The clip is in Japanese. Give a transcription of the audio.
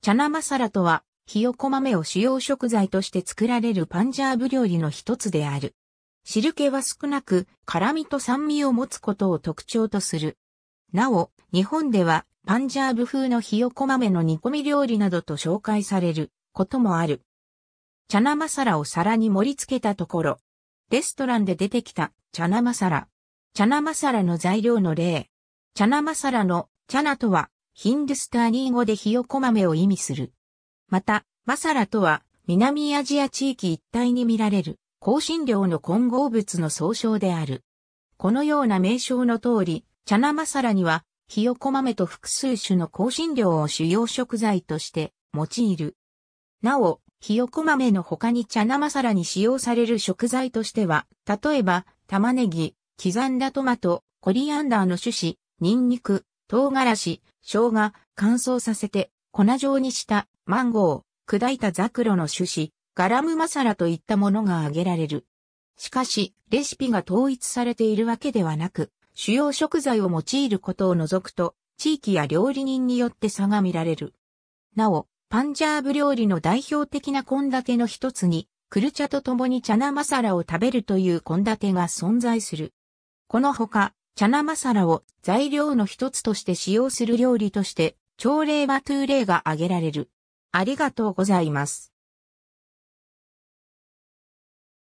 チャナマサラとは、ひよこ豆を主要食材として作られるパンジャーブ料理の一つである。汁気は少なく、辛味と酸味を持つことを特徴とする。なお、日本では、パンジャーブ風のひよこ豆の煮込み料理などと紹介されることもある。チャナマサラを皿に盛り付けたところ、レストランで出てきたチャナマサラ。チャナマサラの材料の例。チャナマサラのチャナとはヒンドゥスターニー語でひよこ豆を意味する。また、マサラとは、南アジア地域一帯に見られる、香辛料の混合物の総称である。このような名称の通り、チャナマサラには、ひよこ豆と複数種の香辛料を主要食材として用いる。なお、ひよこ豆の他にチャナマサラに使用される食材としては、例えば、玉ねぎ、刻んだトマト、コリアンダーの種子、ニンニク、唐辛子、生姜、乾燥させて粉状にしたマンゴー、砕いたザクロの種子、ガラムマサラといったものが挙げられる。しかし、レシピが統一されているわけではなく、主要食材を用いることを除くと、地域や料理人によって差が見られる。なお、パンジャーブ料理の代表的な献立の一つに、クルチャと共にチャナマサラを食べるという献立が存在する。このほか、チャナマサラを材料の一つとして使用する料理として、朝礼はトゥーレーが挙げられる。ありがとうございます。